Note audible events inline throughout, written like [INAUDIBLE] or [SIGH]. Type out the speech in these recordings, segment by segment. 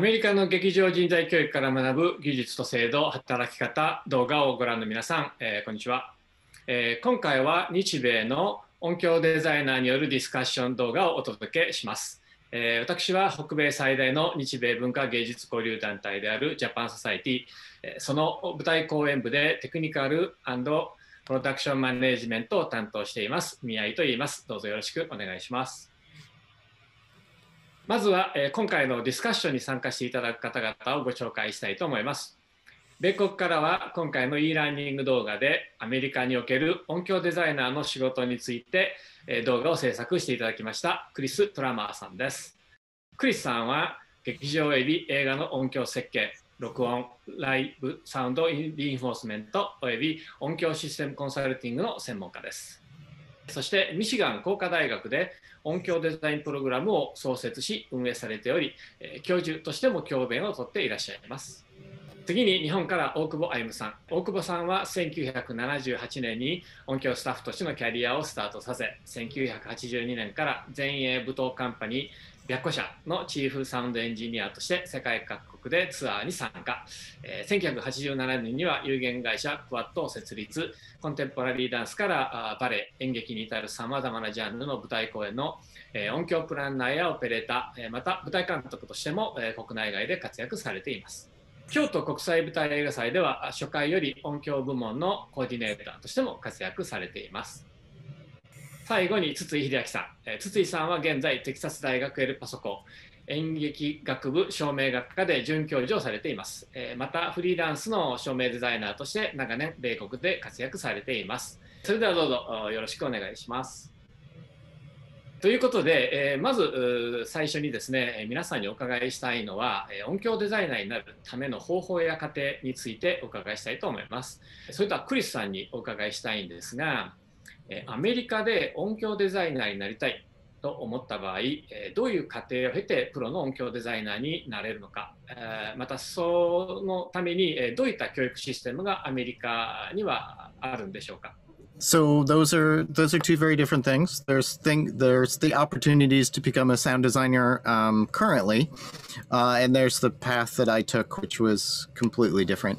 アメリカの劇場人材教育から学ぶ技術と制度、働き方、動画をご覧の皆さん、えー、こんにちは、えー、今回は日米の音響デザイナーによるディスカッション動画をお届けします。えー、私は北米最大の日米文化芸術交流団体であるジャパンソサイティ、えその舞台公演部でテクニカルプロダクションマネジメントを担当しています。宮井と言います。どうぞよろしくお願いします。まずは、え今回のディスカッションに参加していただく方々をご紹介したいと思います。米国からは今回の e ラーニング動画でアメリカにおける音響デザイナーの仕事について、え動画を制作していただきましたクリス・トラマーさんです。クリスさんは劇場及び映画の音響設計録音ライブサウンドリインフォースメント及び音響システムコンサルティングの専門家ですそしてミシガン工科大学で音響デザインプログラムを創設し運営されており、え教授としても教鞭をとっていらっしゃいます。次に日本から大久保歩さん大久保さんは1978年に音響スタッフとしてのキャリアをスタートさせ1982年から全英舞踏カンパニー白虎社のチーフサウンドエンジニアとして世界各国でツアーに参加、えー、1987年には有限会社クワットを設立コンテンポラリーダンスからバレエ演劇に至るさまざまなジャンルの舞台公演の、えー、音響プランナーやオペレーター、えー、また舞台監督としても、えー、国内外で活躍されています京都国際舞台映画祭では初回より音響部門のコーディネーターとしても活躍されています最後に筒井秀明さん、えー、筒井さんは現在テキサス大学エルパソコ演劇学部照明学科で准教授をされています、えー、またフリーランスの照明デザイナーとして長年米国で活躍されていますそれではどうぞよろしくお願いしますということで、えー、まず最初にですね皆さんにお伺いしたいのは音響デザイナーになるための方法や過程についてお伺いしたいと思いますそれとはクリスさんにお伺いしたいんですがアメリカで音響デザイナーになりたいと思った場合どういう過程を経てプロの音響デザイナーになれるのかまたそのためにどういった教育システムがアメリカにはあるんでしょうか So those are those are two very different things. There's thing there's the opportunities to become a sound designer um, currently, uh, and there's the path that I took, which was completely different.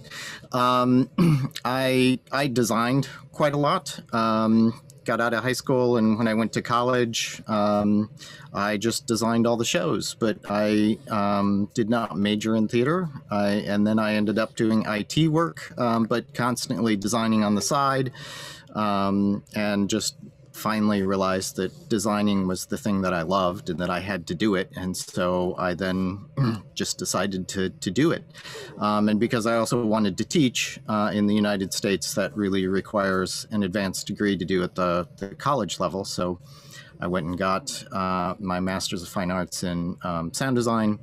Um, [CLEARS THROAT] I I designed quite a lot. Um, got out of high school and when I went to college, um, I just designed all the shows. But I um, did not major in theater, I, and then I ended up doing IT work, um, but constantly designing on the side um, and just finally realized that designing was the thing that I loved and that I had to do it. And so I then [CLEARS THROAT] just decided to, to do it. Um, and because I also wanted to teach uh, in the United States, that really requires an advanced degree to do at the, the college level. So I went and got uh, my Master's of Fine Arts in um, Sound Design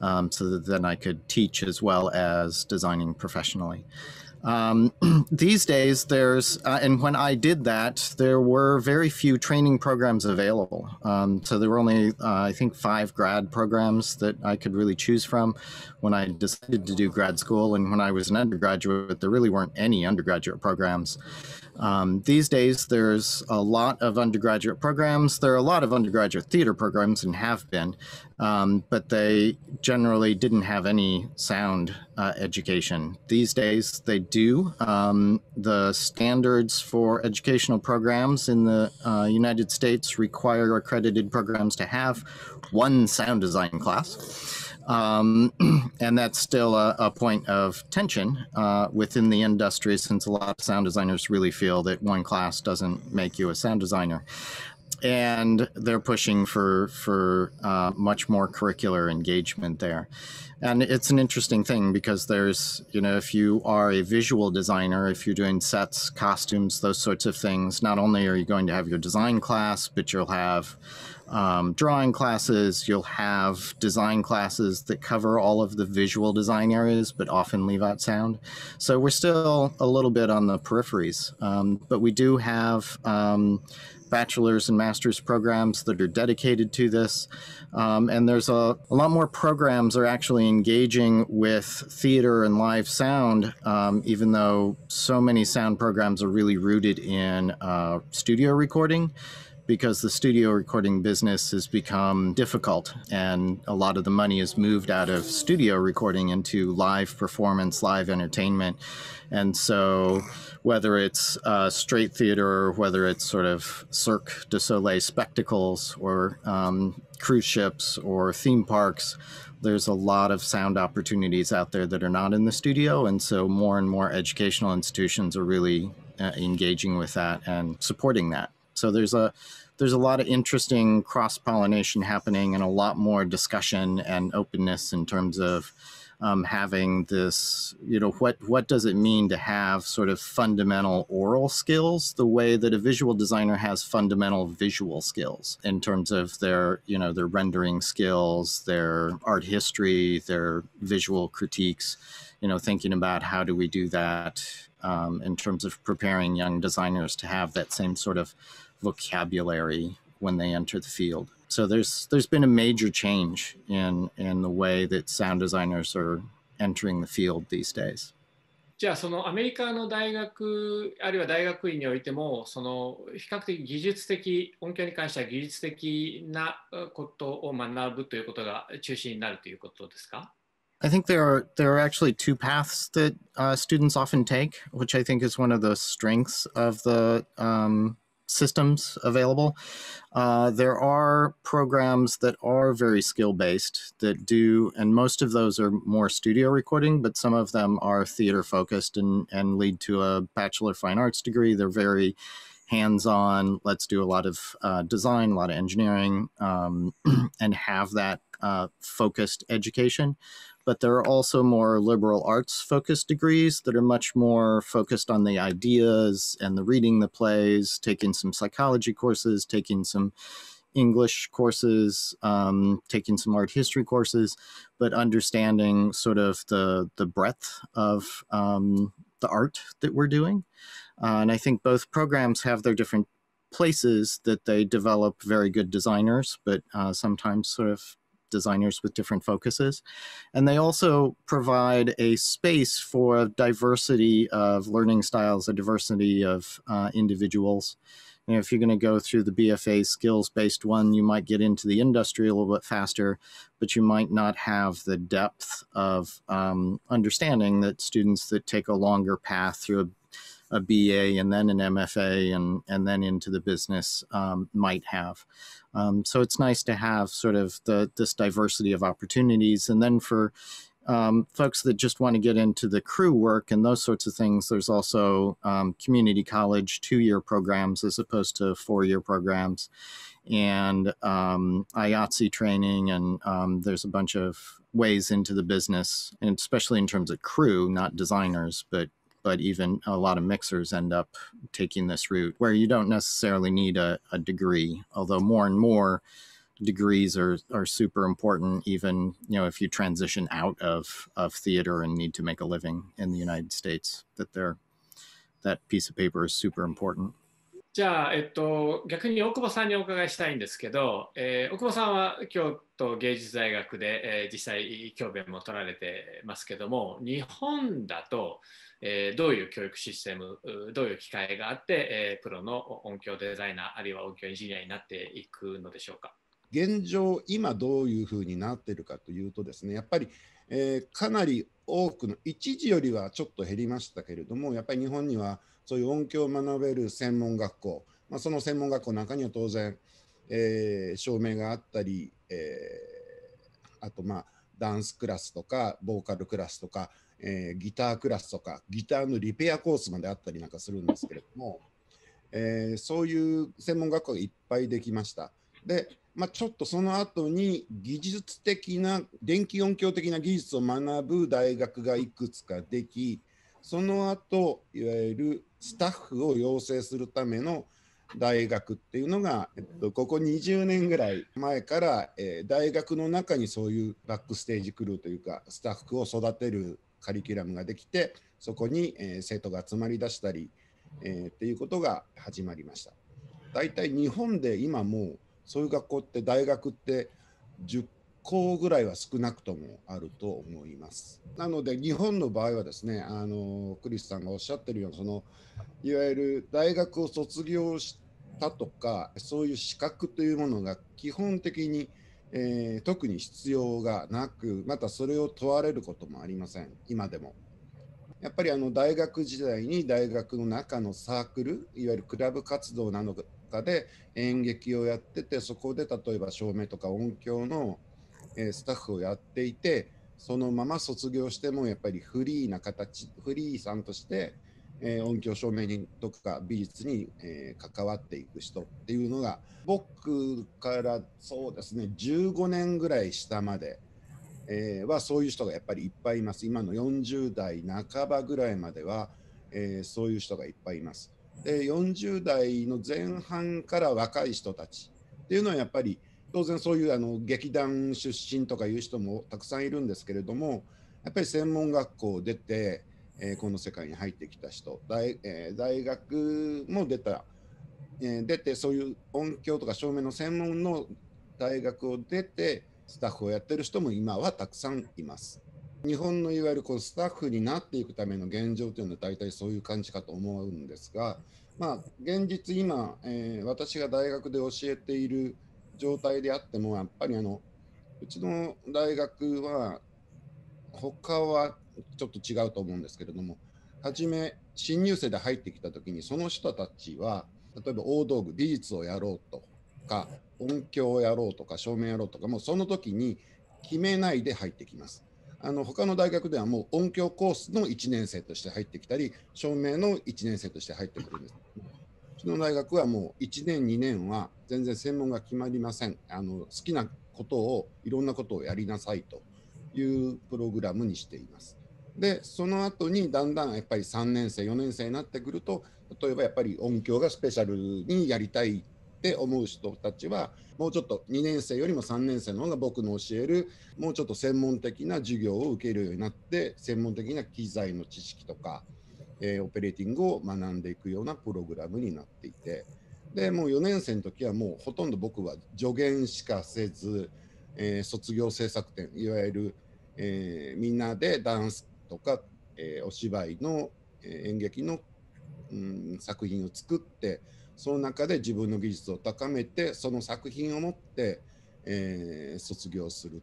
um, so that then I could teach as well as designing professionally. Um, [CLEARS THROAT] these days, there's, uh, and when I did that, there were very few training programs available. Um, so there were only, uh, I think, five grad programs that I could really choose from when I decided to do grad school. And when I was an undergraduate, there really weren't any undergraduate programs. Um, these days, there's a lot of undergraduate programs. There are a lot of undergraduate theater programs and have been, um, but they generally didn't have any sound uh, education. These days, they do. Um, the standards for educational programs in the uh, United States require accredited programs to have one sound design class. Um, [CLEARS THROAT] and that's still a, a point of tension uh, within the industry since a lot of sound designers really feel that one class doesn't make you a sound designer. And they're pushing for, for uh, much more curricular engagement there. And it's an interesting thing because there's, you know, if you are a visual designer, if you're doing sets, costumes, those sorts of things, not only are you going to have your design class, but you'll have um, drawing classes, you'll have design classes that cover all of the visual design areas, but often leave out sound. So we're still a little bit on the peripheries, um, but we do have um, bachelor's and master's programs that are dedicated to this. Um, and there's a, a, lot more programs are actually engaging with theater and live sound, um, even though so many sound programs are really rooted in uh, studio recording because the studio recording business has become difficult and a lot of the money is moved out of studio recording into live performance, live entertainment. And so, whether it's uh, straight theater, whether it's sort of Cirque du Soleil spectacles or um, cruise ships or theme parks, there's a lot of sound opportunities out there that are not in the studio. And so, more and more educational institutions are really uh, engaging with that and supporting that. So there's a there's a lot of interesting cross pollination happening, and a lot more discussion and openness in terms of um, having this. You know, what what does it mean to have sort of fundamental oral skills, the way that a visual designer has fundamental visual skills in terms of their you know their rendering skills, their art history, their visual critiques. You know, thinking about how do we do that um, in terms of preparing young designers to have that same sort of vocabulary when they enter the field. So there's there's been a major change in in the way that sound designers are entering the field these days. じゃあそのアメリカの大学あるいは大学院においてもその比較的技術的音響に関しては技術的なことを学ぶということが中心になるということですか I think there are there are actually two paths that uh, students often take, which I think is one of the strengths of the um, systems available. Uh, there are programs that are very skill based that do, and most of those are more studio recording, but some of them are theater focused and, and lead to a Bachelor of Fine Arts degree. They're very hands on, let's do a lot of uh, design, a lot of engineering, um, [CLEARS THROAT] and have that uh, focused education. But there are also more liberal arts focused degrees that are much more focused on the ideas and the reading the plays, taking some psychology courses, taking some English courses, um, taking some art history courses, but understanding sort of the the breadth of um, the art that we're doing. Uh, and I think both programs have their different places that they develop very good designers, but uh, sometimes sort of designers with different focuses. And they also provide a space for a diversity of learning styles, a diversity of uh, individuals. You know, if you're going to go through the BFA skills based one, you might get into the industry a little bit faster, but you might not have the depth of um, understanding that students that take a longer path through a BA and then an MFA and and then into the business um, might have. Um, so it's nice to have sort of the this diversity of opportunities, and then for um, folks that just want to get into the crew work and those sorts of things, there's also um, community college two year programs as opposed to four year programs, and um, training, and um, there's a bunch of ways into the business, and especially in terms of crew, not designers, but but even a lot of mixers end up taking this route where you don't necessarily need a, a degree, although more and more degrees are, are super important even you know if you transition out of, of theater and need to make a living in the united states that they're, that piece of paper is super important じゃあ、えっと、逆に大久保さんにお伺いしたいんですけど、えー、大久保さんは京都芸術大学で、えー、実際教鞭も取られてますけども日本だとえどういう教育システムどういう機会があって、えプロの音響デザイナーあるいは音響エンジニアになっていくのでしょうか現状今どういうふうになってるかというとですねやっぱり、えー、かなり多くの一時よりはちょっと減りましたけれどもやっぱり日本にはそういう音響を学べる専門学校、まあ、その専門学校の中には当然、えー、照明があったり、えー、あとまあダンスクラスとかボーカルクラスとか、えー、ギタークラスとかギターのリペアコースまであったりなんかするんですけれども、えー、そういう専門学校がいっぱいできました。で、まあ、ちょっとその後に技術的な電気音響的な技術を学ぶ大学がいくつかできその後いわゆるスタッフを養成するための大学っていうのが、えっと、ここ20年ぐらい前から、えー、大学の中にそういうバックステージクルーというかスタッフを育てるカリキュラムができてそこに、えー、生徒が集まりだしたり、えー、っていうことが始まりました。大体日本で今もうそういう学校って大学って10校ぐらいは少なくともあると思います。なので日本の場合はですねあのクリスさんがおっしゃってるようなそのいわゆる大学を卒業し型とかそういう資格というものが基本的に、えー、特に必要がなくまたそれを問われることもありません今でも。やっぱりあの大学時代に大学の中のサークルいわゆるクラブ活動なのかで演劇をやっててそこで例えば照明とか音響の、えスタッフをやっていてそのまま卒業してもやっぱりフリーな形フリーさんとしてえー、音響照明人とか美術に、えー、関わっていく人っていうのが僕からそうですね15年ぐらい下まで、えー、はそういう人がやっぱりいっぱいいます今の40代半ばぐらいまでは、えー、そういう人がいっぱいいますで40代の前半から若い人たちっていうのはやっぱり当然そういうあの劇団出身とかいう人もたくさんいるんですけれどもやっぱり専門学校を出てえー、この世界に入ってきた人大,、えー、大学も出た、えー、出てそういう音響とか照明の専門の大学を出てスタッフをやってる人も今はたくさんいます。日本のいわゆるこうスタッフになっていくための現状というのは大体そういう感じかと思うんですが、まあ、現実今、えー、私が大学で教えている状態であってもやっぱりあのうちの大学は他はちょっと違うと思うんですけれども初め新入生で入ってきた時にその人たちは例えば大道具美術をやろうとか音響をやろうとか照明やろうとかもうその時に決めないで入ってきます。あの他の大学ではもう音響コースの1年生として入ってきたり照明の1年生として入ってくるんです。うちの大学はもう1年2年は全然専門が決まりません。あの好きなことをいろんなことをやりなさいというプログラムにしています。でその後にだんだんやっぱり3年生4年生になってくると例えばやっぱり音響がスペシャルにやりたいって思う人たちはもうちょっと2年生よりも3年生の方が僕の教えるもうちょっと専門的な授業を受けるようになって専門的な機材の知識とか、えー、オペレーティングを学んでいくようなプログラムになっていてでもう4年生の時はもうほとんど僕は助言しかせず、えー、卒業制作展いわゆる、えー、みんなでダンスとか、えー、お芝居の、えー、演劇の、うん、作品を作ってその中で自分の技術を高めてその作品を持って、えー、卒業する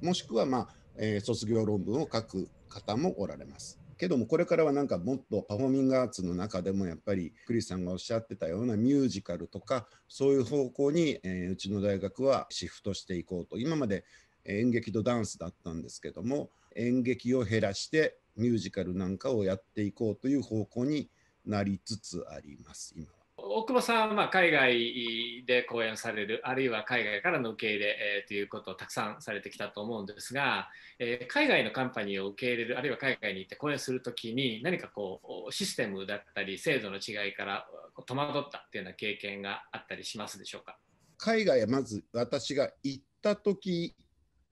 もしくは、まあえー、卒業論文を書く方もおられます。けどもこれからはなんかもっとパフォーミングアーツの中でもやっぱりクリスさんがおっしゃってたようなミュージカルとかそういう方向に、えうちの大学はシフトしていこうと今まで演劇とダンスだったんですけども演劇を減らしてミュージカルなんかをやっていこうという方向になりつつあります今は。大久保さんはまあ海外で公演されるあるいは海外からの受け入れ、えー、ということをたくさんされてきたと思うんですが、えー、海外のカンパニーを受け入れるあるいは海外に行って公演するときに何かこうシステムだったり制度の違いから戸惑ったっていうような経験があったりしますでしょうか海外はまず私が行った時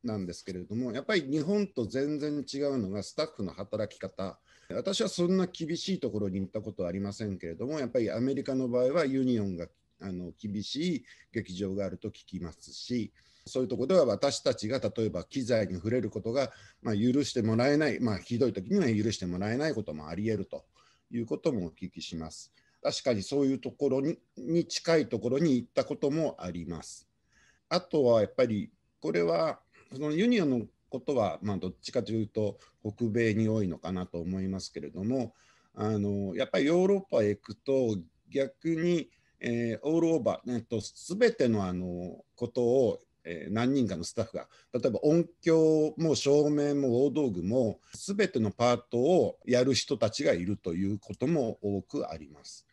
なんですけれども、やっぱり日本と全然違うのがスタッフの働き方。私はそんな厳しいところに行ったことはありませんけれども、やっぱりアメリカの場合はユニオンがあの厳しい劇場があると聞きますし、そういうとこでは私たちが例えば機材に触れることが、まあ、許してもらえない、まあ、ひどい時には許してもらえないこともありえるということもお聞きします。確かにそういうところにに近いところに行ったこともあります。あとはやっぱりこれはそのユニオンのことは、まあ、どっちかというと北米に多いのかなと思いますけれどもあのやっぱりヨーロッパへ行くと逆に、えー、オールオーバー、えっと、全てのあのことを、えー、何人かのスタッフが例えば音響も照明も大道具も全てのパートをやる人たちがいるということも多くあります。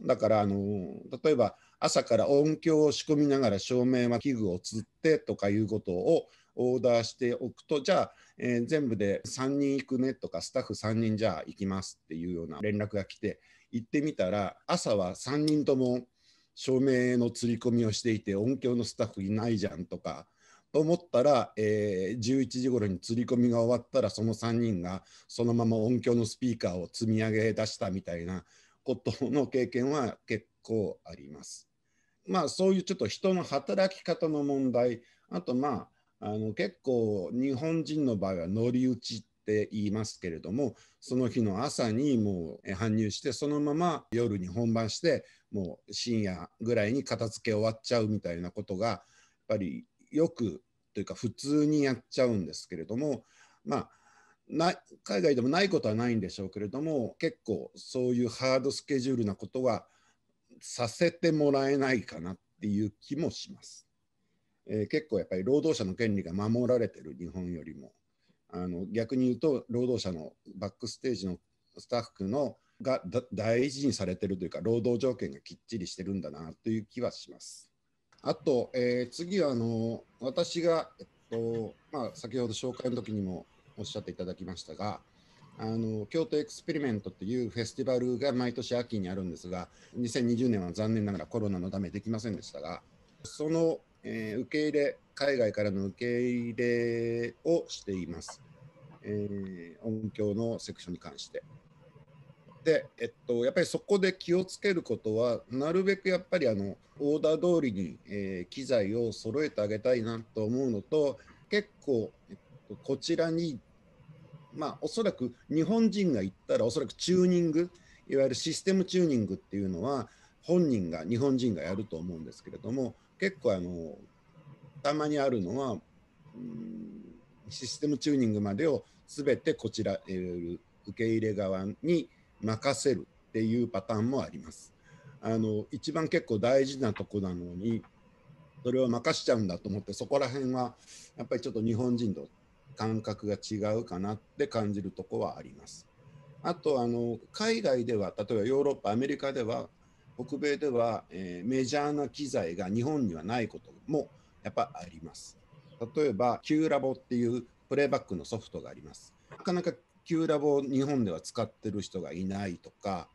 だからあの例えば朝から音響を仕込みながら照明は器具をつってとかいうことをオーダーしておくと、じゃあ、えー、全部で3人行くねとか、スタッフ3人じゃあ行きますっていうような連絡が来て、行ってみたら、朝は3人とも照明の釣り込みをしていて、音響のスタッフいないじゃんとか。と思ったら、えー、11時頃に釣り込みが終わったらその3人がそのまま音響のスピーカーを積み上げ出したみたいなことの経験は結構あります。まあそういうちょっと人の働き方の問題あとまああの結構日本人の場合は乗り打ちって言いますけれどもその日の朝にもう搬入してそのまま夜に本番してもう深夜ぐらいに片付け終わっちゃうみたいなことがやっぱりよくというか普通にやっちゃうんですけれどもまあな海外でもないことはないんでしょうけれども結構そういうハードスケジュールなことはさせてもらえないかなっていう気もします。えー、結構やっぱり労働者の権利が守られてる日本よりもあの逆に言うと労働者のバックステージのスタッフのが大事にされてるというか労働条件がきっちりしてるんだなという気はします。あと、えー、次はあの私が、えっとまあ、先ほど紹介の時にもおっしゃっていただきましたがあの京都エクスペリメントっていうフェスティバルが毎年秋にあるんですが2020年は残念ながらコロナのためできませんでしたがそのえー、受け入れ、海外からの受け入れをしています。えー、音響のセクションに関して。で、えっと、やっぱりそこで気をつけることは、なるべくやっぱりあのオーダー通りに、えー、機材を揃えてあげたいなと思うのと、結構、えっと、こちらに、まあ、おそらく日本人が行ったら、おそらくチューニング、いわゆるシステムチューニングっていうのは、本人が、日本人がやると思うんですけれども、結構あのたまにあるのは、うん、システムチューニングまでを全てこちら、えー、受け入れ側に任せるっていうパターンもあります。あの一番結構大事なとこなのにそれを任しちゃうんだと思ってそこら辺はやっぱりちょっと日本人と感覚が違うかなって感じるとこはあります。あとあの海外では例えばヨーロッパアメリカでは北米では、えー、メジャーな機材が日本にはないこともやっぱあります。例えば Q ラボっていうプレイバックのソフトがあります。なかなか Q ラボを日本では使ってる人がいないとか、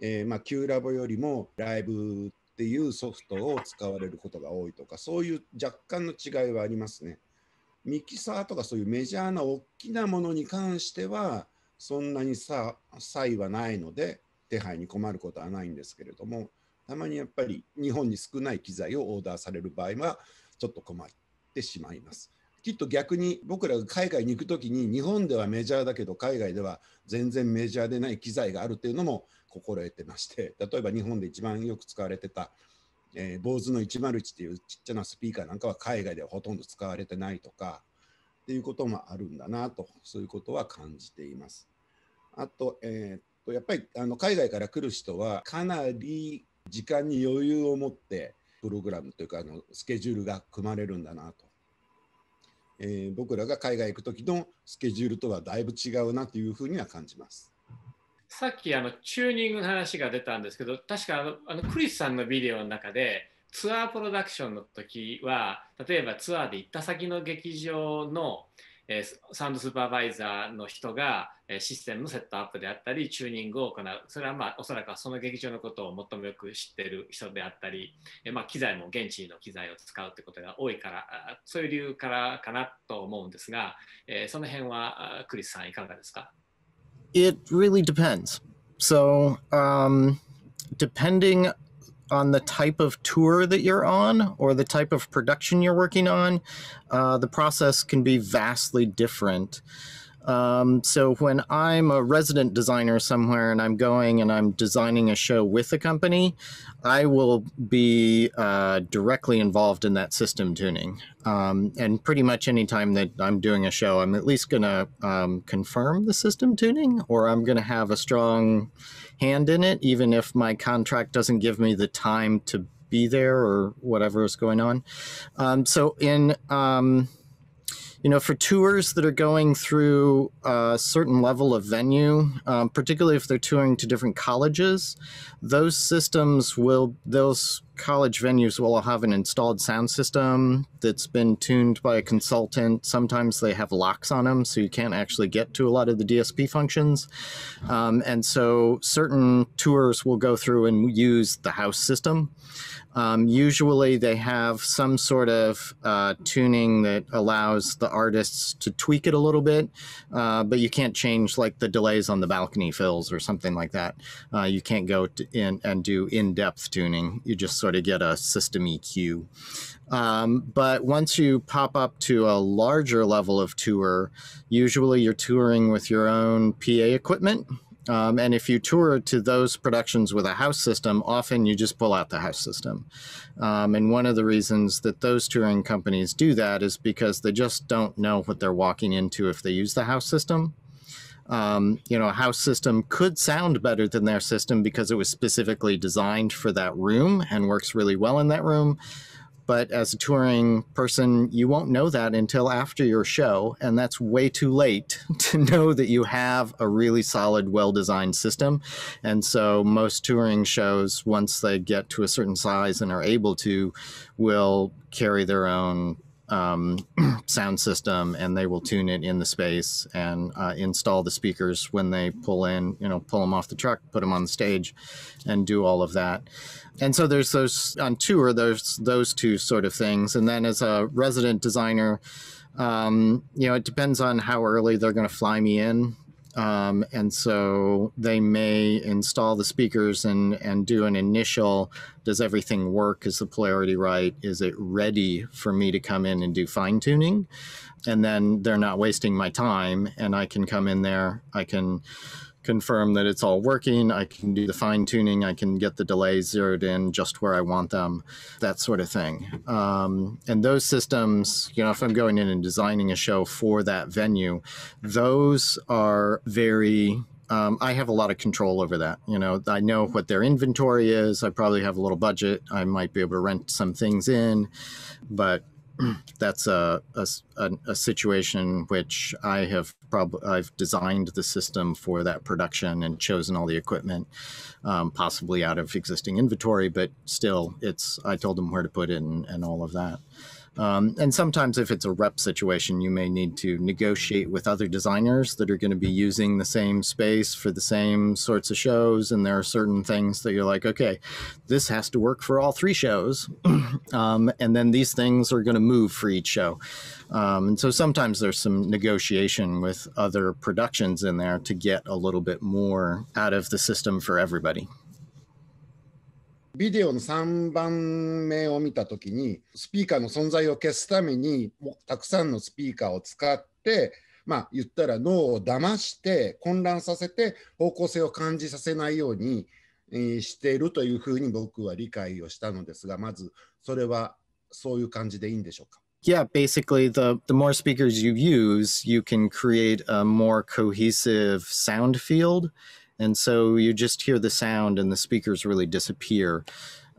えー、まあ、Q ラボよりもライブっていうソフトを使われることが多いとかそういう若干の違いはありますね。ミキサーとかそういうメジャーな大きなものに関してはそんなに差差異はないので手配に困ることはないんですけれどもたまにやっぱり日本に少ない機材をオーダーされる場合はちょっと困ってしまいます。きっと逆に僕らが海外に行く時に日本ではメジャーだけど海外では全然メジャーでない機材があるというのも心得てまして例えば日本で一番よく使われてた、えー、坊主の101っていうちっちゃなスピーカーなんかは海外ではほとんど使われてないとかっていうこともあるんだなとそういうことは感じています。あと,、えー、やっぱりあの海外から来る人はかなり時間に余裕を持ってプログラムというかあのスケジュールが組まれるんだなと、えー、僕らが海外行く時のスケジュールとはだいぶ違うなというふうには感じます。さっきあのチューニングの話が出たんですけど確かあのあのクリスさんのビデオの中でツアープロダクションの時は例えばツアーで行った先の劇場のえサウンドスーパーバイザーの人が、えシステムのセットアップであったりチューニングを行うそれはまあおそらくその劇場のことを最もよく知ってる人であったり、えまあ、機材も現地の機材を使うってことが多いからそういう理由からかなと思うんですが、えその辺はクリスさんいかがですか It really depends. So, um, depending on the type of tour that you're on or the type of production you're working on, uh, the process can be vastly different. Um, so when I'm a resident designer somewhere and I'm going and I'm designing a show with a company, I will be uh, directly involved in that system tuning. Um, and pretty much anytime that I'm doing a show, I'm at least going to um, confirm the system tuning or I'm going to have a strong hand in it, even if my contract doesn't give me the time to be there or whatever is going on. Um, so in um, you know, for tours that are going through a certain level of venue, um, particularly if they're touring to different colleges, those systems will, those college venues will have an installed sound system that's been tuned by a consultant. Sometimes they have locks on them, so you can't actually get to a lot of the DSP functions. Um, and so certain tours will go through and use the house system. Um, usually, they have some sort of uh, tuning that allows the artists to tweak it a little bit, uh, but you can't change like the delays on the balcony fills or something like that. Uh, you can't go in and do in-depth tuning. You just sort of get a system EQ. Um, but once you pop up to a larger level of tour, usually you're touring with your own PA equipment. Um, and if you tour to those productions with a house system, often you just pull out the house system. Um, and one of the reasons that those touring companies do that is because they just don't know what they're walking into if they use the house system. Um, you know, a house system could sound better than their system because it was specifically designed for that room and works really well in that room but as a touring person, you won't know that until after your show, and that's way too late [LAUGHS] to know that you have a really solid, well designed system. And so, most touring shows, once they get to a certain size and are able to, will carry their own um, [CLEARS THROAT] sound system and they will tune it in the space and uh, install the speakers when they pull in, you know, pull them off the truck, put them on the stage, and do all of that and so there's those on tour those those two sort of things and then as a resident designer um, you know it depends on how early they're going to fly me in um, and so they may install the speakers and and do an initial does everything work is the polarity right is it ready for me to come in and do fine tuning and then they're not wasting my time and i can come in there i can confirm that it's all working. I can do the fine tuning. I can get the delays zeroed in just where I want them, that sort of thing. Um, and those systems, you know, if I'm going in and designing a show for that venue, those are very um, I have a lot of control over that. You know, I know what their inventory is. I probably have a little budget. I might be able to rent some things in, but that's a, a, a, situation which I have probably I've designed the system for that production and chosen all the equipment, um, possibly out of existing inventory, but still, it's I told them where to put it and, and all of that. Um, and sometimes, if it's a rep situation, you may need to negotiate with other designers that are going to be using the same space for the same sorts of shows. And there are certain things that you're like, okay, this has to work for all three shows. [CLEARS THROAT] um, and then these things are going to move for each show. Um, and so sometimes there's some negotiation with other productions in there to get a little bit more out of the system for everybody. ビデオの3番目を見た時にスピーカーの存在を消すためにもたくさんのスピーカーを使ってまあ言ったら脳を騙して混乱させて方向性を感じさせないようにしているというふうに僕は理解をしたのですがまずそれはそういう感じでいいんでしょうか Yeah, basically, the, the more speakers you use, you can create a more cohesive sound field. And so you just hear the sound and the speakers really disappear.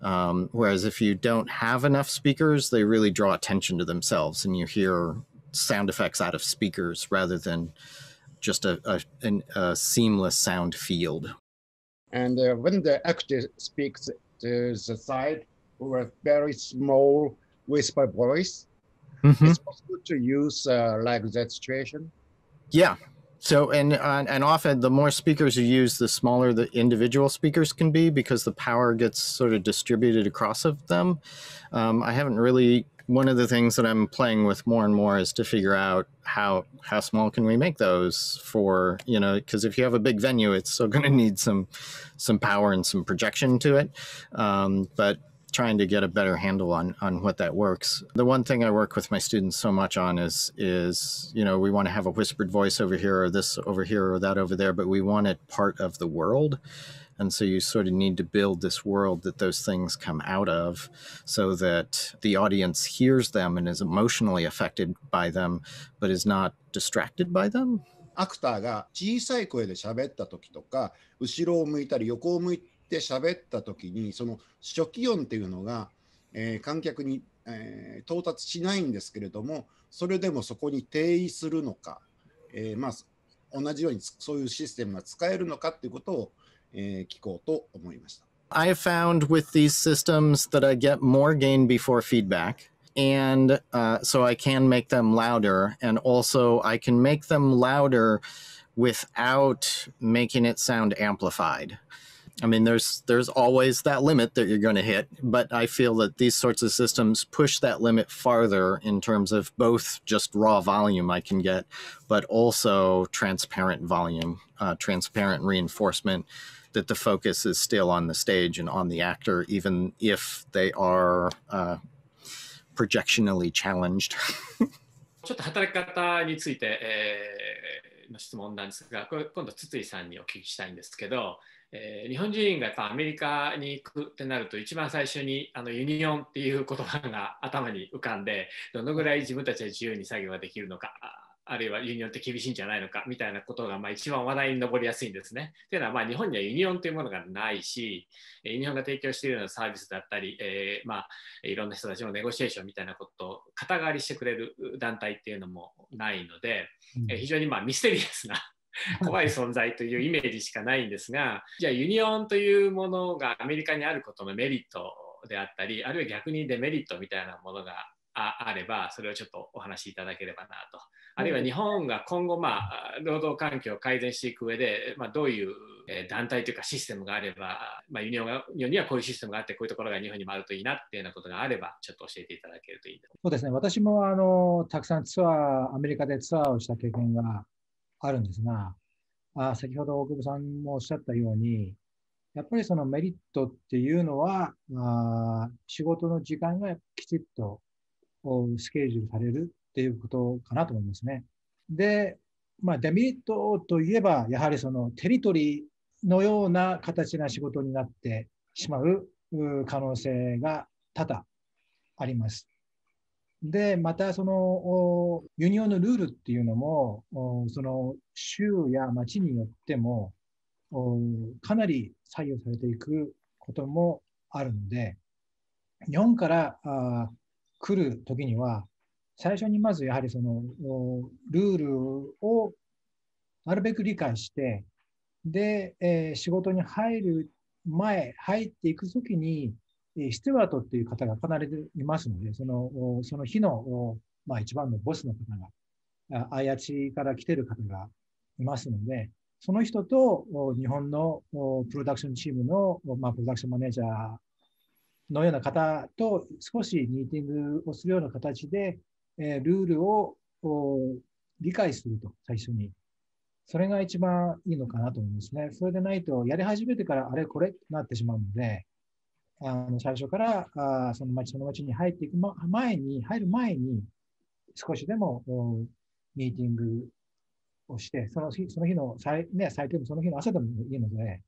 Um, whereas if you don't have enough speakers, they really draw attention to themselves and you hear sound effects out of speakers rather than just a, a, an, a seamless sound field. And uh, when the actor speaks to uh, the side with a very small whisper voice, mm-hmm. it's possible to use uh, like that situation. Yeah, so, and and often the more speakers you use, the smaller the individual speakers can be because the power gets sort of distributed across of them. Um, I haven't really. One of the things that I'm playing with more and more is to figure out how how small can we make those for you know because if you have a big venue, it's still going [LAUGHS] to need some some power and some projection to it. Um, but trying to get a better handle on on what that works. The one thing I work with my students so much on is is you know we want to have a whispered voice over here or this over here or that over there, but we want it part of the world. And so you sort of need to build this world that those things come out of so that the audience hears them and is emotionally affected by them, but is not distracted by them. アクターが小さい声で喋った時とか後ろを向いたり横を向いって喋った時にその初期音っていうのが、えー、観客に、えー、到達しないんですけれどもそれでもそこに定位するのか、えー、まあ、同じようにそういうシステムが使えるのかっていうことを、え聞こうと思いました。I found with these systems that I get more gain before feedback. And uh, so I can make them louder. And also, I can make them louder without making it sound amplified. I mean, there's there's always that limit that you're going to hit, but I feel that these sorts of systems push that limit farther in terms of both just raw volume I can get, but also transparent volume, uh, transparent reinforcement that the focus is still on the stage and on the actor, even if they are uh, projectionally challenged. [LAUGHS] ちょっと働き方について、えー、の質問なんですが、これ今度、筒井さんにお聞きしたいんですけど、えー、日本人がやっぱアメリカに行くってなると、一番最初にあのユニオンっていう言葉が頭に浮かんで、どのぐらい自分たちは自由に作業ができるのかあるいはユニオンって厳しいんじゃないのかみたいなことがまあ一番話題に上りやすいんですね。というのはまあ日本にはユニオンというものがないし、ユニオンが提供しているようなサービスだったり、えー、まあいろんな人たちのネゴシエーションみたいなことを肩代わりしてくれる団体っていうのもないので、うん、非常にまあミステリアスな [LAUGHS] 怖い存在というイメージしかないんですが、じゃあユニオンというものがアメリカにあることのメリットであったり、あるいは逆にデメリットみたいなものがあれば、それをちょっとお話しいただければなとあるいは日本が今後、まあ、労働環境を改善していく上で、まあ、どういう団体というかシステムがあれば、まあ、ユニオンがにはこういうシステムがあってこういうところが日本にもあるといいなっていうようなことがあればちょっと教えていただけるといいそうですね私もあのたくさんツアーアメリカでツアーをした経験があるんですがあ先ほど大久保さんもおっしゃったようにやっぱりそのメリットっていうのはあ仕事の時間がきちっとスケジュールされるっていうことかなと思いますね。で、まあ、デメリットといえば、やはりそのテリトリーのような形な仕事になってしまう可能性が多々あります。で、またそのユニオンのルールっていうのも、その州や町によってもかなり左右されていくこともあるので、日本から来るときには、最初にまずやはりそのルールをなるべく理解して、で、えー、仕事に入る前、入っていくときに、ステュワートっていう方が必ずいますので、そのその日の、まあ、一番のボスの方が、あやから来てる方がいますので、その人と日本のプロダクションチームの、まあ、プロダクションマネージャーのような方と少しミーティングをするような形で、えー、ルールを理解すると、最初に。それが一番いいのかなと思いますね。それでないと、やり始めてからあれこれってなってしまうので、あの最初からあその町その町に入っていく前に、入る前に、少しでもミーティングをして、その日その日の最,、ね、最低もその日の朝でもいいので、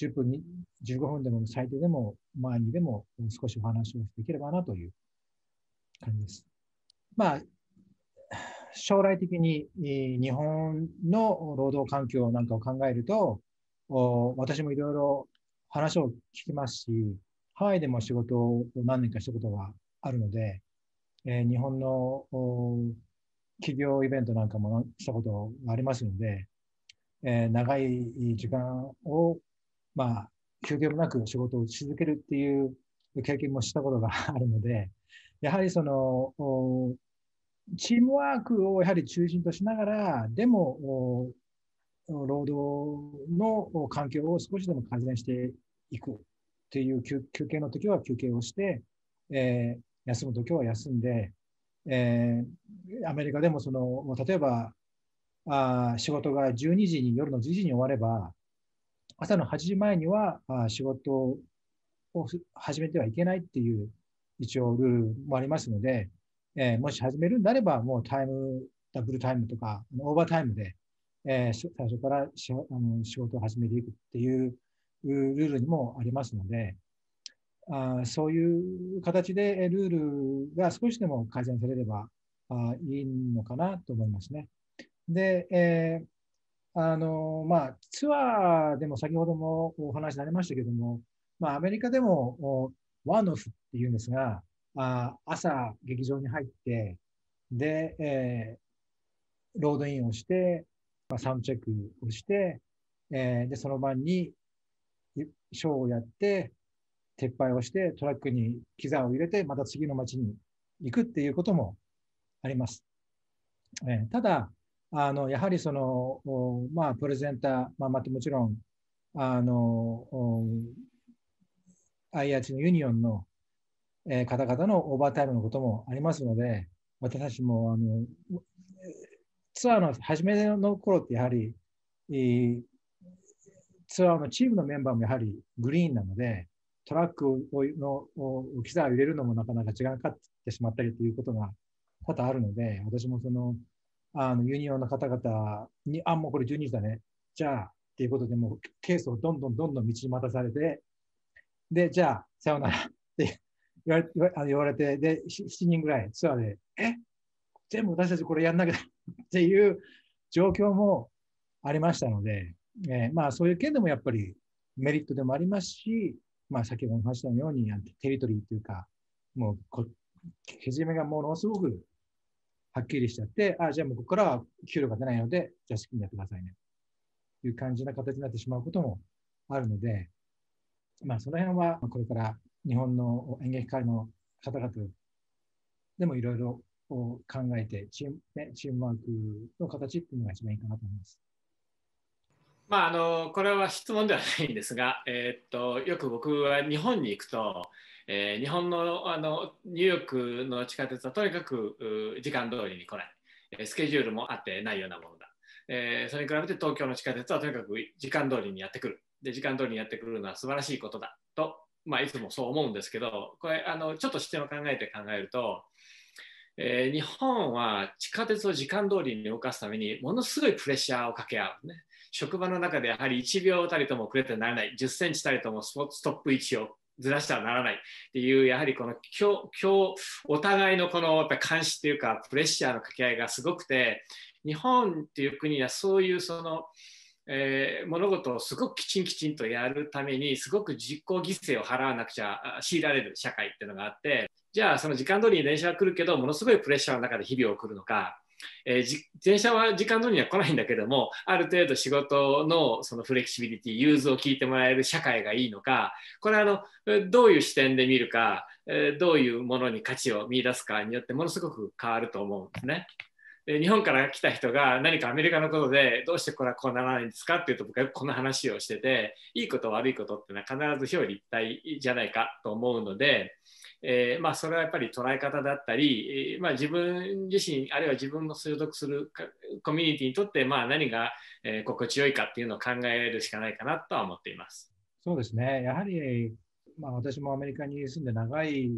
10分に、15分でも最低でも前にでも少しお話をできればなという感じです。まあ、将来的に日本の労働環境なんかを考えると、私もいろいろ話を聞きますし、ハワイでも仕事を何年かしたことがあるので、えー、日本の企業イベントなんかもしたことがありますので、えー、長い時間を、まあ、休憩もなく仕事を続けるっていう経験もしたことがあるので、やはりその、チームワークをやはり中心としながら、でも、労働の環境を少しでも改善していくという休憩の時は休憩をして、えー、休む時は休んで、えー、アメリカでもその例えばあ仕事が12時に夜の10時に終われば朝の8時前にはあ仕事を始めてはいけないっていう一応ルールもありますので、えー、もし始めるんであれば、もうタイム、ダブルタイムとか、オーバータイムで、えー、最初からしあの仕事を始めていくっていうルールにもありますので、あそういう形でルールが少しでも改善されればあいいのかなと思いますね。で、えー、あのまあ、ツアーでも先ほどもお話になりましたけども、まあ、アメリカでもワノフっていうんですが、あ朝劇場に入って、で、えー、ロードインをして、サウンドチェックをして、えー、で、その晩にショーをやって、撤廃をして、トラックに機材を入れて、また次の街に行くっていうこともあります。えー、ただ、あの、やはりその、まあ、プレゼンター、まあ、またもちろん、あの、IH のユニオンの、え方々のオーバータイムのこともありますので、私たちもあのツアーの初めの頃ってやはり、ツアーのチームのメンバーもやはりグリーンなので、トラックをのを機材を入れるのもなかなか時間かかってしまったりということが多々あるので、私もそのあのユニオンの方々に、あ、もうこれ12時だね、じゃあっていうことで、もうケースをどんどんどんどん道に待たされて、で、じゃあ、さようならって言われ言われて、で、7人ぐらいツアーで、え全部私たちこれやんなきゃ [LAUGHS] っていう状況もありましたので、えー、まあそういう件でもやっぱりメリットでもありますし、まあ先ほどの話たようにテリトリーというか、もうこけじめがものすごくはっきりしちゃって、あじゃあもうここからは給料が出ないので、じゃあ好きにやってくださいね。という感じな形になってしまうこともあるので、まあ、その辺はこれから日本の演劇界の方々でもいろいろ考えてチーム、ね、チームワークの形っていうのが一番いいかなと思います。まあ、あのこれは質問ではないんですが、えー、っとよく僕は日本に行くと、えー、日本のあのニューヨークの地下鉄はとにかく時間通りに来ない、えスケジュールもあってないようなものだ、えー、それに比べて東京の地下鉄はとにかく時間通りにやってくるで時間通りにやってくるのは素晴らしいことだと、まあ、いつもそう思うんですけどこれあのちょっと視点を考えて考えると、えー、日本は地下鉄を時間通りに動かすためにものすごいプレッシャーをかけ合う、ね、職場の中でやはり1秒たりとも遅れてならない1 0センチたりともストップ位置をずらしてはならないっていうやはりこの今日お互いのこのやっぱ監視っていうかプレッシャーの掛け合いがすごくて日本っていう国はそういうそのえー、物事をすごくきちんきちんとやるためにすごく実行犠牲を払わなくちゃ強いられる社会っていうのがあってじゃあその時間通りに電車は来るけどものすごいプレッシャーの中で日々を送るのか、えー、電車は時間通りには来ないんだけどもある程度仕事のそのフレキシビリティ融通を聞いてもらえる社会がいいのかこれはあのどういう視点で見るか、えー、どういうものに価値を見いだすかによってものすごく変わると思うんですね。日本から来た人が何かアメリカのことでどうしてこれはこうならないんですかっていうと僕はこの話をしてていいこと悪いことってのは必ず表裏一体じゃないかと思うので、えー、まあ、それはやっぱり捉え方だったり、まあ、自分自身あるいは自分の所属するコミュニティにとってまあ何が、え心地よいかっていうのを考えるしかないかなとは思っています。そうですねやはり、まあ、私もアメリカに住んで長い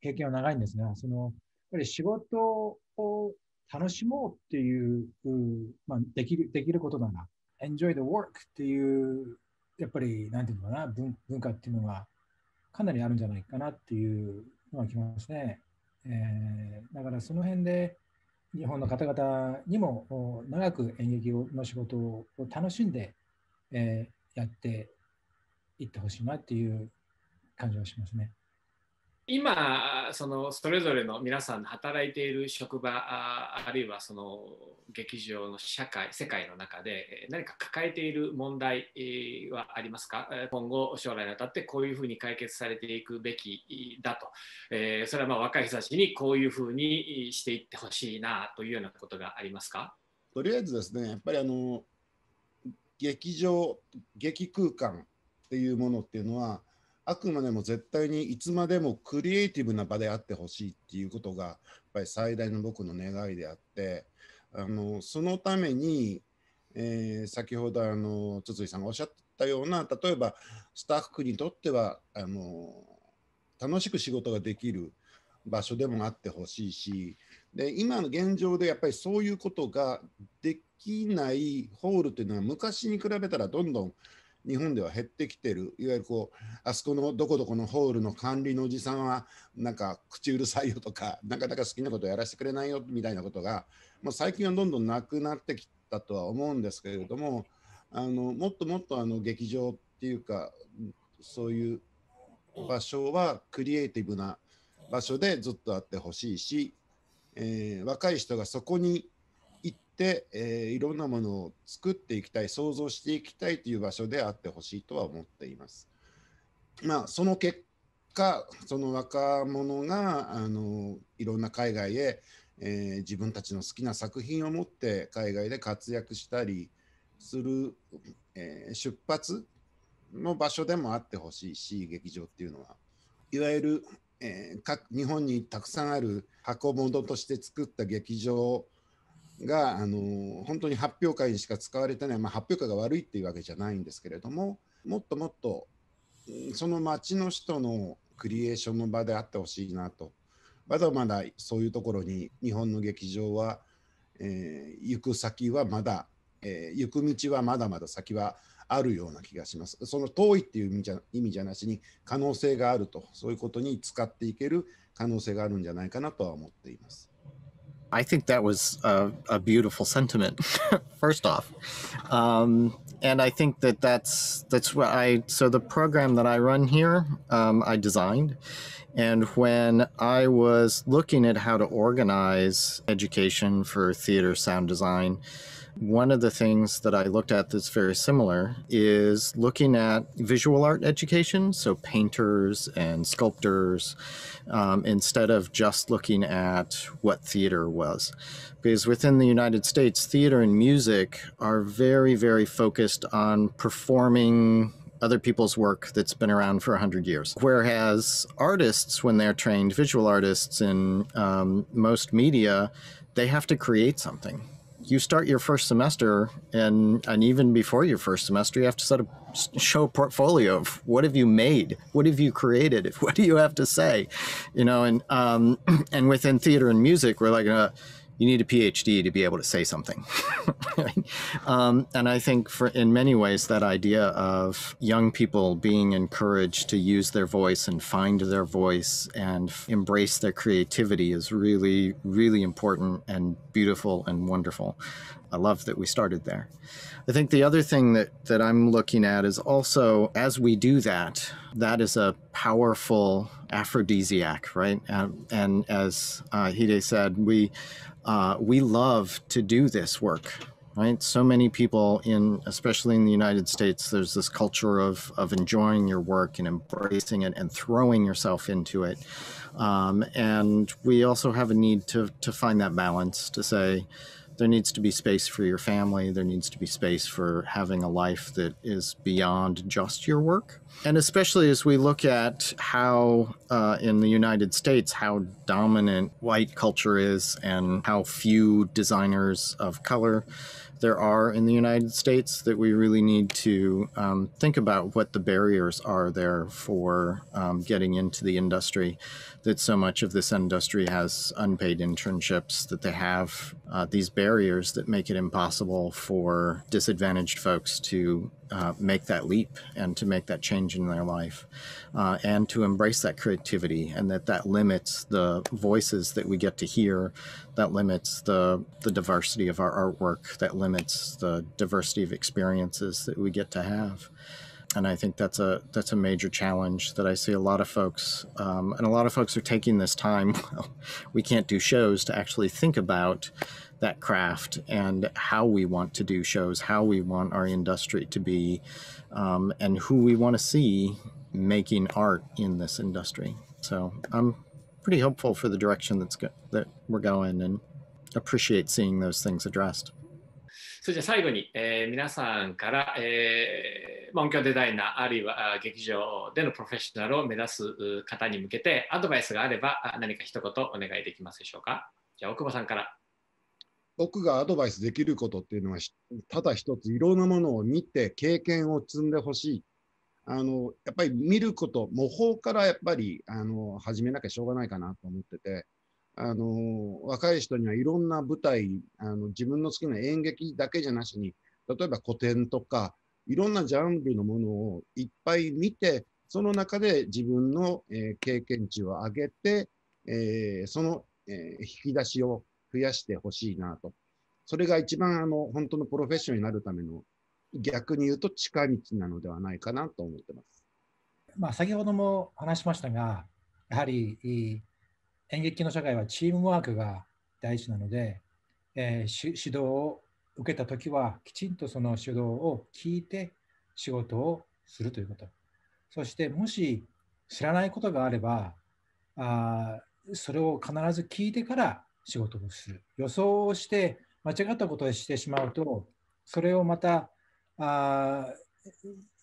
経験は長いんですがそのやっぱり仕事を楽しもうっていう、まあ、できる、できることな enjoy the work っていう、やっぱり、なんていうのかな、文文化っていうのが、かなりあるんじゃないかなっていうのは来ますね。えー、だからその辺で、日本の方々にも長く演劇の仕事を楽しんで、えー、やっていってほしいなっていう感じはしますね。今そのそれぞれの皆さんの働いている職場あるいはその劇場の社会世界の中で何か抱えている問題はありますか今後将来にあたってこういうふうに解決されていくべきだと、えー、それはまあ若い人たちにこういうふうにしていってほしいなというようなことがありますかとりあえずですねやっぱりあの劇場劇空間っていうものっていうのはあくまでも絶対にいつまでもクリエイティブな場であってほしいっていうことがやっぱり最大の僕の願いであってあのそのために、えー、先ほどあの筒井さんがおっしゃったような例えばスタッフにとってはあの楽しく仕事ができる場所でもあってほしいしで今の現状でやっぱりそういうことができないホールというのは昔に比べたらどんどん日本では減ってきてるいわゆるこうあそこのどこどこのホールの管理のおじさんはなんか口うるさいよとかなかなか好きなことやらせてくれないよみたいなことがま最近はどんどんなくなってきたとは思うんですけれどもあのもっともっとあの劇場っていうかそういう場所はクリエイティブな場所でずっとあってほしいし、えー、若い人がそこに、えー、いろんなものを作っていきたい想像していきたいという場所であってほしいとは思っています。まあ、その結果その若者があのいろんな海外へ、えー、自分たちの好きな作品を持って海外で活躍したりする、えー、出発の場所でもあってほしいし劇場っていうのは。いわゆるえー、日本にたくさんある箱物として作った劇場が、あの本当に発表会にしか使われてない、まあ、発表会が悪いっていうわけじゃないんですけれどももっともっとその町の人のクリエーションの場であってほしいなとまだまだそういうところに日本の劇場は、えー、行く先はまだ、えー、行く道はまだまだ先はあるような気がしますその遠いっていう意味じゃ意味じゃなしに可能性があるとそういうことに使っていける可能性があるんじゃないかなとは思っています。I think that was a, a beautiful sentiment, [LAUGHS] first off. Um, and I think that that's, that's what I, so the program that I run here, um, I designed. And when I was looking at how to organize education for theater sound design, one of the things that I looked at that's very similar is looking at visual art education, so painters and sculptors, um, instead of just looking at what theater was. Because within the United States, theater and music are very, very focused on performing other people's work that's been around for 100 years. Whereas artists, when they're trained, visual artists in um, most media, they have to create something you start your first semester and and even before your first semester you have to sort of show portfolio of what have you made what have you created [LAUGHS] what do you have to say you know and um [CLEARS THROAT] and within theater and music we're like uh, you need a PhD to be able to say something. [LAUGHS] um, and I think for in many ways that idea of young people being encouraged to use their voice and find their voice and embrace their creativity is really, really important and beautiful and wonderful. I love that we started there. I think the other thing that, that I'm looking at is also as we do that, that is a powerful aphrodisiac, right? and, and as uh, Hide said, we uh, we love to do this work right so many people in especially in the united states there's this culture of of enjoying your work and embracing it and throwing yourself into it um, and we also have a need to to find that balance to say there needs to be space for your family. There needs to be space for having a life that is beyond just your work. And especially as we look at how, uh, in the United States, how dominant white culture is and how few designers of color there are in the United States, that we really need to um, think about what the barriers are there for um, getting into the industry that so much of this industry has unpaid internships, that they have uh, these barriers that make it impossible for disadvantaged folks to uh, make that leap and to make that change in their life uh, and to embrace that creativity and that that limits the voices that we get to hear that limits the the diversity of our artwork that limits the diversity of experiences that we get to have and I think that's a that's a major challenge that I see a lot of folks, um, and a lot of folks are taking this time. [LAUGHS] we can't do shows to actually think about that craft and how we want to do shows, how we want our industry to be, um, and who we want to see making art in this industry. So I'm pretty hopeful for the direction that's go- that we're going, and appreciate seeing those things addressed. それじゃ最後に、えー、皆さんから、えー、音響デザイナーあるいは劇場でのプロフェッショナルを目指す方に向けてアドバイスがあれば何か一言お願いできますでしょうかじゃあ大久保さんから僕がアドバイスできることっていうのはただ一ついろんなものを見て経験を積んでほしいあのやっぱり見ること模倣からやっぱりあの始めなきゃしょうがないかなと思っててあの若い人にはいろんな舞台あの自分の好きな演劇だけじゃなしに例えば古典とかいろんなジャンルのものをいっぱい見てその中で自分の、えー、経験値を上げて、えー、その、えー、引き出しを増やしてほしいなと。それが一番あの本当のプロフェッションになるための逆に言うと近道なのではないかなと思ってます。まあ、先ほども話しましたが、やはり演劇の社会はチームワークが大事なので、えー、指導を受けた時はきちんとその指導を聞いて仕事をするということそしてもし知らないことがあればあそれを必ず聞いてから仕事をする予想をして間違ったことをしてしまうとそれをまたあ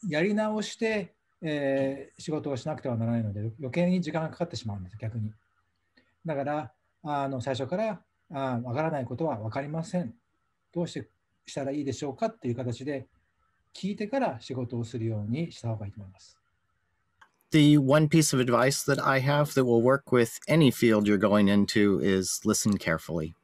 やり直して、えー、仕事をしなくてはならないので余計に時間がかかってしまうんです逆に。だから、あの最初からあ分からないことは分かりません。どうしてしたらいいでしょうかっていう形で聞いてから仕事をするようにした方がいいと思います。The one piece of advice that I have that will work with any field you're going into is listen carefully.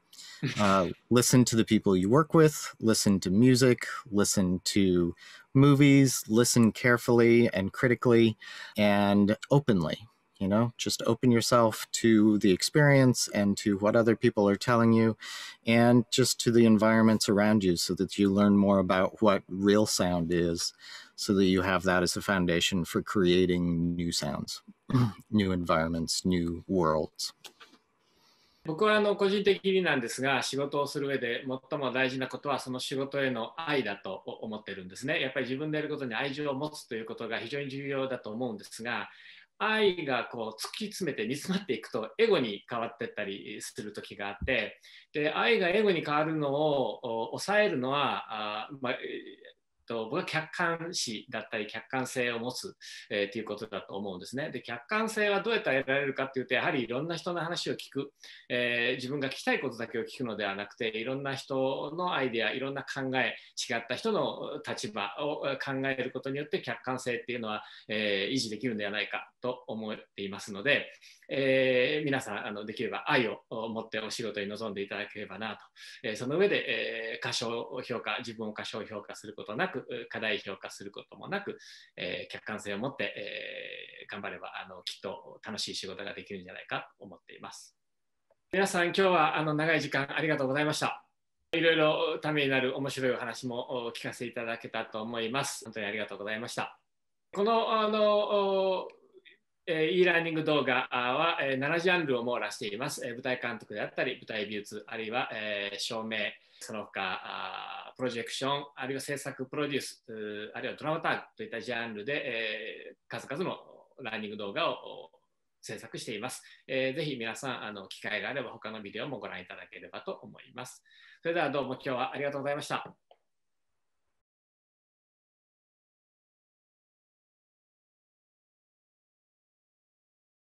Uh, listen to the people you work with, listen to music, listen to movies, listen carefully and critically and openly. you know just open yourself to the experience and to what other people are telling you and just to the environments around you so that you learn more about what real sound is so that you have that as a foundation for creating new sounds [CLEARS THROAT] new environments new worlds 僕はあの個人的になんですが仕事をする上で最も大事なことはその仕事への愛だと思ってるんですねやっぱり自分でやることに愛情を持つということが非常に重要だと思うんですが愛がこう突き詰めて煮詰まっていくとエゴに変わってったりする時があってで愛がエゴに変わるのを抑えるのはあ、まあ、と僕は客観視だったり客観性を持つ、えー、っていうことだと思うんですね。で客観性はどうやって得られるかっていうとやはりいろんな人の話を聞く、えー、自分が聞きたいことだけを聞くのではなくていろんな人のアイデアいろんな考え違った人の立場を考えることによって客観性っていうのは、えー、維持できるんではないかと思っていますので。えー、皆さんあのできれば愛を持ってお仕事に臨んでいただければなと、えー、その上で、えー、過小評価自分を過小評価することなく過大評価することもなく、え客観性を持って、えー、頑張ればあのきっと楽しい仕事ができるんじゃないかと思っています皆さん今日はあの長い時間ありがとうございましたいろいろためになる面白いお話もお聞かせいただけたと思います。本当にありがとうございました。このあのえ e ラーニング動画は、え7ジャンルを網羅しています、え舞台監督であったり、舞台美術、あるいは、え照明、その他プロジェクション、あるいは制作プロデュース、あるいはドラマタグといったジャンルで、え数々のラーニング動画を制作しています。えぜひ皆さんあの、機会があれば他のビデオもご覧いただければと思います。それではどうも今日はありがとうございました。